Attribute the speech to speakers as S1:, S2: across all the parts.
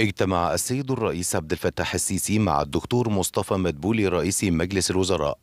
S1: اجتمع السيد الرئيس عبد الفتاح السيسي مع الدكتور مصطفى مدبولي رئيس مجلس الوزراء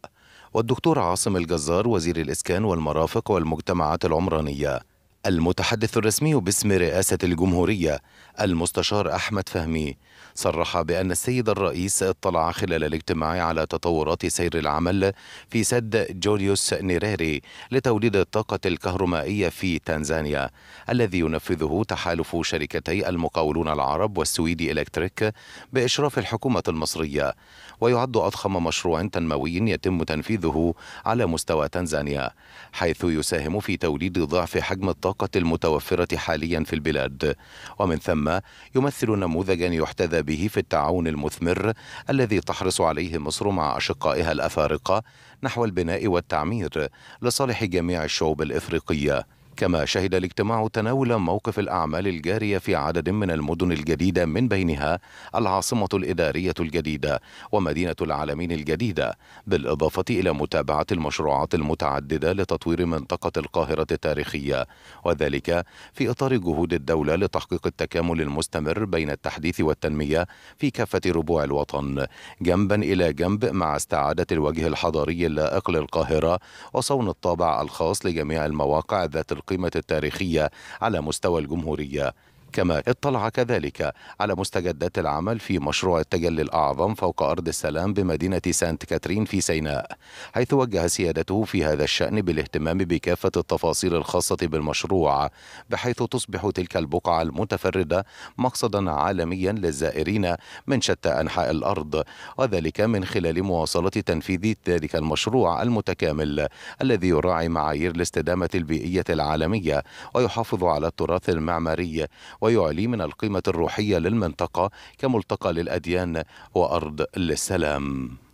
S1: والدكتور عاصم الجزار وزير الإسكان والمرافق والمجتمعات العمرانية المتحدث الرسمي باسم رئاسة الجمهورية المستشار أحمد فهمي صرح بأن السيد الرئيس اطلع خلال الاجتماع على تطورات سير العمل في سد جوليوس نيريري لتوليد الطاقة الكهرمائية في تنزانيا الذي ينفذه تحالف شركتي المقاولون العرب والسويدي إلكتريك بإشراف الحكومة المصرية ويعد أضخم مشروع تنموي يتم تنفيذه على مستوى تنزانيا حيث يساهم في توليد ضعف حجم الطاقة الطاقة المتوفرة حاليا في البلاد ومن ثم يمثل نموذجا يحتذى به في التعاون المثمر الذي تحرص عليه مصر مع أشقائها الأفارقة نحو البناء والتعمير لصالح جميع الشعوب الإفريقية كما شهد الاجتماع تناول موقف الأعمال الجارية في عدد من المدن الجديدة من بينها العاصمة الإدارية الجديدة ومدينة العالمين الجديدة بالإضافة إلى متابعة المشروعات المتعددة لتطوير منطقة القاهرة التاريخية وذلك في إطار جهود الدولة لتحقيق التكامل المستمر بين التحديث والتنمية في كافة ربوع الوطن جنبا إلى جنب مع استعادة الوجه الحضاري اللائق للقاهرة وصون الطابع الخاص لجميع المواقع ذات القاهرة القيمة التاريخية على مستوى الجمهورية كما اطلع كذلك على مستجدات العمل في مشروع التجلي الأعظم فوق أرض السلام بمدينة سانت كاترين في سيناء حيث وجه سيادته في هذا الشأن بالاهتمام بكافة التفاصيل الخاصة بالمشروع بحيث تصبح تلك البقعة المتفردة مقصدا عالميا للزائرين من شتى أنحاء الأرض وذلك من خلال مواصلة تنفيذ ذلك المشروع المتكامل الذي يراعي معايير الاستدامة البيئية العالمية ويحافظ على التراث المعماري ويعلي من القيمة الروحية للمنطقة كملتقى للأديان وأرض للسلام